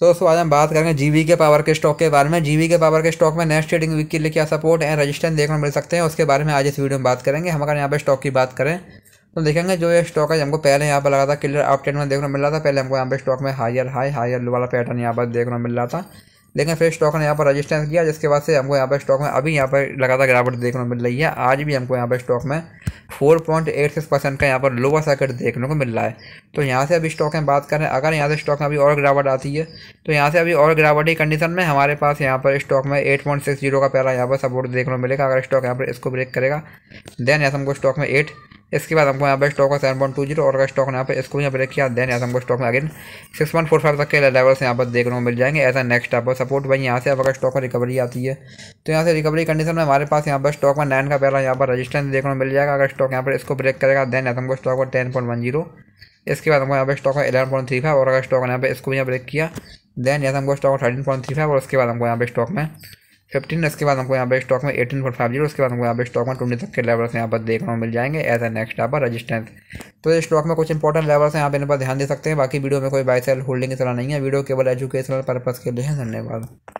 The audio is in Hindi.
तो उसके बाद हम बात करेंगे जीवी के पावर के स्टॉक के बारे में जीवी के पावर के स्टॉक में नेक्स्ट ट्रेडिंग वीक के लिए क्या सपोर्ट एंड रजिस्टेंस देखने मिल सकते हैं उसके बारे में आज इस वीडियो में बात करेंगे हम अगर यहाँ पर स्टॉक की बात करें तो देखेंगे जो ये स्टॉक है हमको पहले यहाँ पर लगा था क्लियर अपट्रेंड में देखने मिल रहा था पहले हमको यहाँ पर स्टॉक में हायर हाई हायर लो वाला पैटर्न यहाँ पर देखने मिल रहा था लेकिन फिर स्टॉक ने यहाँ पर रजिस्टेंस किया जिसके बाद से हमको यहाँ पर स्टॉक में अभी यहाँ पर लगातार गिरावट देखने मिल रही है आज भी हमको यहाँ पर स्टॉक में four point eight six percent का यहाँ पर लोअर सर्किट देखने को मिल रहा है तो यहाँ से अभी स्टॉक में बात करें अगर यहाँ से स्टॉक में अभी और गिरावट आती है तो यहाँ से अभी और गिरावट की कंडीशन में हमारे पास यहाँ पर स्टॉक में एट पॉइंट सिक्स जीरो का पहला यहाँ पर सपोर्ट देखने को मिलेगा अगर स्टॉक यहाँ पर इसको ब्रेक करेगा देन यहाँ हमको स्टॉक में एट इसके बाद हमको यहाँ पर स्टॉक है सेवन पॉइंट टू जीरो और अगर स्टॉक यहाँ पर इसको यहाँ पर रखिए देन ऐसा हमको स्टॉक में again six point four five तक के लेवल्स यहाँ पर देखने को मिल जाएंगे एज ए नेक्स्ट आपको सपोर्ट भाई यहाँ से अगर स्टॉक में रिकवरी आती है तो यहाँ से रिकवरी कंडीशन में हमारे पास यहाँ पर स्टॉक में नाइन का पहला यहाँ पर रजिस्टेंस देखने को मिल जाएगा अगर स्टॉक यहाँ पर इसको ब्रेक करेगा देन ऐसा हमको stock ten point one zero इसके बाद हमको यहाँ पर स्टॉक है एलेवन पॉइंट थ्री फाइव और अगर स्टॉक यहाँ पर इसको यहाँ ब्रेक किया देन ऐसा हमको stock thirteen point three five और उसके बाद हमको यहाँ पर स्टॉक में फिफ्टीन इसके बाद हमको यहाँ पर स्टॉक में एटीन फोर फाइव जीरो उसके बाद हमको यहाँ पर स्टॉक में ट्वेंटी तक के लेवल्स यहाँ पर देखने को मिल जाएंगे एज ए नेक्स्ट यहाँ पर रजिस्टेंस तो ये स्टॉक में कुछ इंपॉर्टेंट लेवल्स हैं यहाँ पर इन पर ध्यान दे सकते हैं बाकी वीडियो में कोई बाई सेल होल्डिंग की तरह नहीं है वीडियो केवल एजुकेशनल पर्पज़ के लिए धन्यवाद